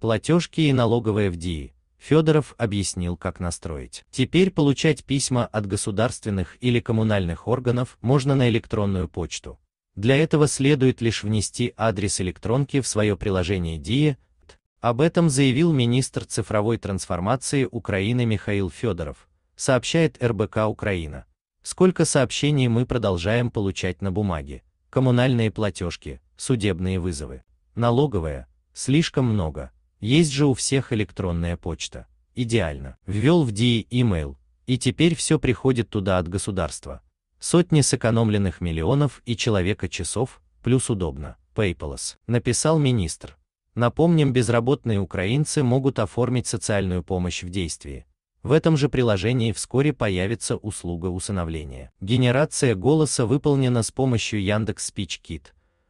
платежки и в ВДИ, Федоров объяснил, как настроить. Теперь получать письма от государственных или коммунальных органов можно на электронную почту. Для этого следует лишь внести адрес электронки в свое приложение ДИЕ. Об этом заявил министр цифровой трансформации Украины Михаил Федоров, сообщает РБК Украина. Сколько сообщений мы продолжаем получать на бумаге? Коммунальные платежки, судебные вызовы, налоговая, слишком много. Есть же у всех электронная почта. Идеально. Ввел в DI email, и теперь все приходит туда от государства. Сотни сэкономленных миллионов и человека часов, плюс удобно. PayPalос, написал министр. Напомним, безработные украинцы могут оформить социальную помощь в действии. В этом же приложении вскоре появится услуга усыновления. Генерация голоса выполнена с помощью Яндекс Speech Kit.